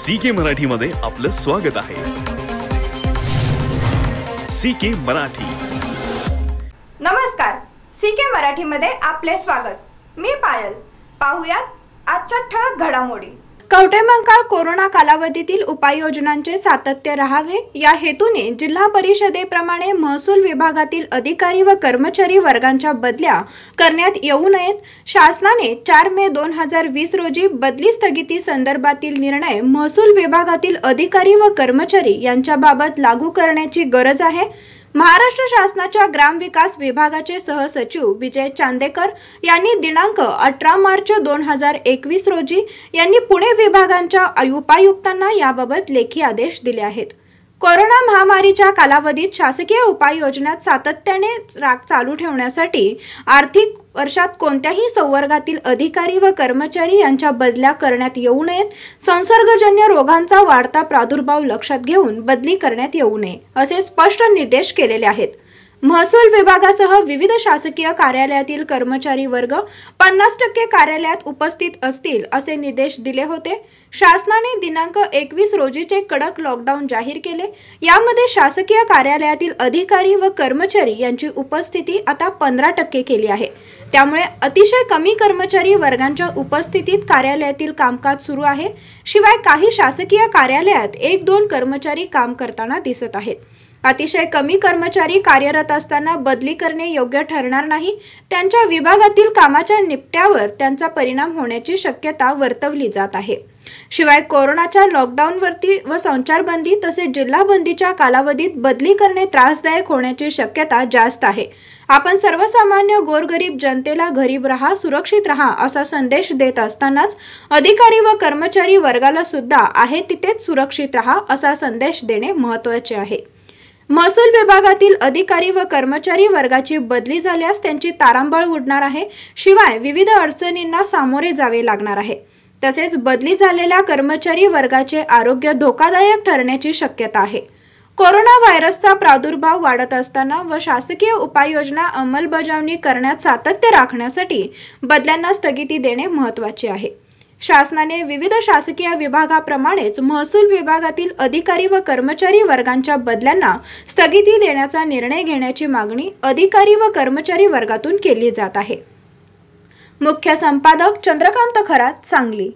C के मध्ये आपलं स्वागत आहे सी के मराठी नमस्कार सी के मध्ये आपले स्वागत मी पायल पाहुयात आजच्या ठळक घडामोडी कवटेमंकाळ कोरोना कालावधीतील उपाययोजनांचे सातत्य राहावे या हेतूने जिल्हा परिषदेप्रमाणे महसूल विभागातील अधिकारी व कर्मचारी वर्गांच्या बदल्या करण्यात येऊ नयेत शासनाने चार मे दोन हजार वीस रोजी बदली स्थगिती संदर्भातील निर्णय महसूल विभागातील अधिकारी व कर्मचारी यांच्याबाबत लागू करण्याची गरज आहे महाराष्ट्र शासनाच्या ग्रामविकास विभागाचे सहसचिव विजय चांदेकर यांनी दिनांक अठरा मार्च दोन हजार एकवीस रोजी यांनी पुणे विभागांच्या उपायुक्तांना याबाबत लेखी आदेश दिले आहेत कोरोना महामारीच्या कालावधीत शासकीय योजनात सातत्याने राग चालू ठेवण्यासाठी आर्थिक वर्षात कोणत्याही संवर्गातील अधिकारी व कर्मचारी यांच्या बदल्या करण्यात येऊ नयेत संसर्गजन्य रोगांचा वाढता प्रादुर्भाव लक्षात घेऊन बदली करण्यात येऊ नये असे स्पष्ट निर्देश केलेले आहेत महसूल विभागासह विविध शासकीय कार्यालयातील कर्मचारी वर्ग पन्नास टक्के कार्यालयात उपस्थित असतील असे निर्देश दिले होते शासनाने दिनांक एकवीस रोजीचे कडक लॉकडाऊन जाहीर केले यामध्ये शासकीय कार्यालयातील अधिकारी व कर्मचारी यांची उपस्थिती आता पंधरा टक्के केली आहे त्यामुळे अतिशय कमी कर्मचारी वर्गांच्या उपस्थितीत कार्यालयातील कामकाज सुरू आहे शिवाय काही शासकीय कार्यालयात एक दोन कर्मचारी काम करताना दिसत आहेत अतिशय कमी कर्मचारी कार्यरत असताना बदली करणे योग्य ठरणार नाही त्यांच्या विभागातील कामाच्या निपट्यावर त्यांचा परिणाम होण्याची शक्यता वर्तवली जात आहे शिवाय कोरोनाच्या लॉकडाऊनवरती व संचारबंदी तसेच बंदीच्या कालावधीत बदली करणे त्रासदायक होण्याची शक्यता जास्त आहे आपण सर्वसामान्य गोरगरीब जनतेला गरीब राहा सुरक्षित राहा असा संदेश देत असतानाच अधिकारी व कर्मचारी वर्गाला सुद्धा आहे तिथेच सुरक्षित राहा असा संदेश देणे महत्वाचे आहे महसूल विभागातील अधिकारी व कर्मचारी वर्गाची बदली झाल्यास त्यांची तारांबळ उडणार आहे शिवाय विविध अडचणींना सामोरे जावे लागणार आहे तसेच बदली झालेल्या कर्मचारी वर्गाचे आरोग्य धोकादायक ठरण्याची शक्यता आहे कोरोना व्हायरसचा प्रादुर्भाव वाढत असताना व शासकीय उपाययोजना अंमलबजावणी करण्यात सातत्य राखण्यासाठी बदल्यांना स्थगिती देणे महत्वाचे आहे शासनाने विविध शासकीय विभागाप्रमाणेच महसूल विभागातील अधिकारी व कर्मचारी वर्गांच्या बदल्यांना स्थगिती देण्याचा निर्णय घेण्याची मागणी अधिकारी व कर्मचारी वर्गातून केली जात आहे मुख्य संपादक चंद्रकांत खरात सांगली